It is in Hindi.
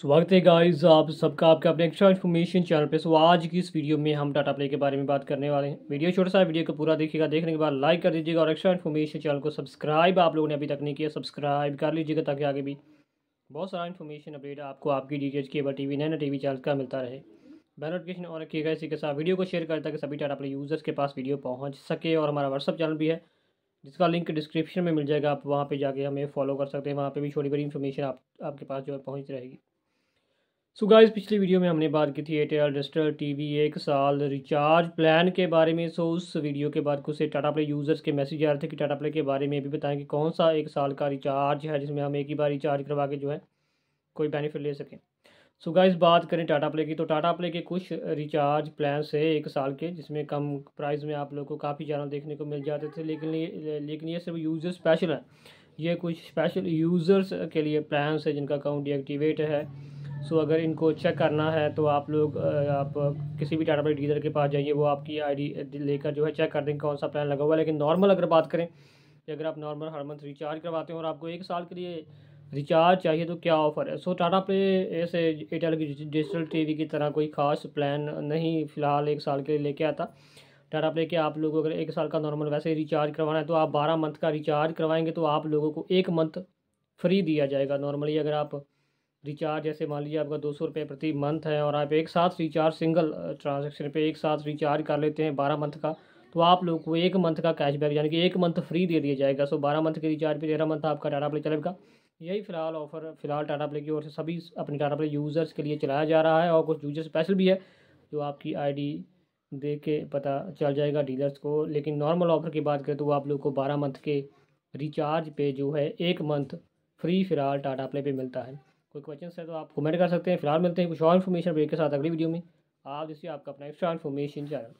स्वागत है गाइस आप सबका आपका अपने एक्स्ट्रा इन्फॉर्मेशन चैनल पे सो आज की इस वीडियो में हम टाटा प्ले के बारे में बात करने वाले हैं वीडियो छोटा सा वीडियो को पूरा देखिएगा देखने के बाद लाइक कर दीजिएगा और एक्स्ट्रा इन्फॉर्मेशन चैनल को सब्सक्राइब आप लोगों ने अभी तक नहीं किया सब्सक्राइब कर लीजिएगा ताकि आगे भी बहुत सारा इन्फॉर्मेशन अपडेट आपको आपकी D K cable T V Naina T V channel का मिलता रहे बेल नोटिफिकेशन और रखिएगा इसी के साथ वीडियो को शेयर करें ताकि सभी टाटा प्ले यूज़र्स के पास वीडियो पहुँच सके और हमारा व्हाट्सअप चैनल भी है जिसका लिंक डिस्क्रिप्शन में मिल जाएगा आप वहाँ पर जाके हमें फॉलो कर सकते हैं वहाँ पर भी छोटी बड़ी इन्फॉर्मेशन आपके पास जो है पहुँच रहेगी सो so गाइस पिछली वीडियो में हमने बात की थी एयरटेल डिस्टल टीवी एक साल रिचार्ज प्लान के बारे में सो उस वीडियो के बाद कुछ टाटा प्ले यूज़र्स के मैसेज आ रहे थे कि टाटा प्ले के बारे में भी बताएं कि कौन सा एक साल का रिचार्ज है जिसमें हम एक ही बार रिचार्ज करवा के जो है कोई बेनिफिट ले सकें सो इस बात करें टाटा प्ले की तो टाटा प्ले के कुछ रिचार्ज प्लान है एक साल के जिसमें कम प्राइस में आप लोग को काफ़ी ज़्यादा देखने को मिल जाते थे लेकिन ये लेकिन ये सिर्फ यूज़र स्पेशल है ये कुछ स्पेशल यूज़र्स के लिए प्लान्स है जिनका अकाउंट डीएक्टिवेट है सो अगर इनको चेक करना है तो आप लोग आप किसी भी टाटा बैंक डीलर के पास जाइए वो आपकी आईडी लेकर जो है चेक कर देंगे कौन सा प्लान लगा हुआ है लेकिन नॉर्मल अगर बात करें कि अगर आप नॉर्मल हर मंथ रिचार्ज करवाते हैं और आपको एक साल के लिए रिचार्ज चाहिए तो क्या ऑफ़र है सो टाटा प्ले ऐसे एयरटेल की डिजिटल टी की तरह कोई खास प्लान नहीं फ़िलहाल एक साल के लिए लेके आता टाटा प्ले के आप लोगों को अगर एक साल का नॉर्मल वैसे ही रिचार्ज करवाना है तो आप बारह मंथ का रिचार्ज करवाएंगे तो आप लोगों को एक मंथ फ्री दिया जाएगा नॉर्मली अगर आप रिचार्ज जैसे मान लीजिए आपका दो सौ रुपये प्रति मंथ है और आप एक साथ रिचार्ज सिंगल ट्रांजेक्शन पे एक साथ रिचार्ज कर लेते हैं बारह मंथ का तो आप लोग को एक मंथ का कैशबैक यानी कि एक मंथ फ्री दे दिया जाएगा सो बारह मंथ के रिचार्ज पर तेरह मंथ आपका टाटा प्ले चलेगा यही फिलहाल ऑफर फिलहाल टाटा प्ले की ओर से सभी अपने टाटा प्ले यूज़र्स के लिए चलाया जा रहा है और कुछ यूजर स्पेशल भी है जो आपकी आईडी दे के पता चल जाएगा डीलर्स को लेकिन नॉर्मल ऑफर की बात करें तो आप लोग को बारह मंथ के रिचार्ज पे जो है एक मंथ फ्री फिलहाल टाटा प्ले पे मिलता है कोई क्वेश्चन है तो आप कमेंट कर सकते हैं फिलहाल मिलते हैं कुछ और इन्फॉर्मेशन ब्रेक के साथ अगली वीडियो में आप जिससे आपका अपना एक्स्ट्रा इन्फॉर्मेशन चैनल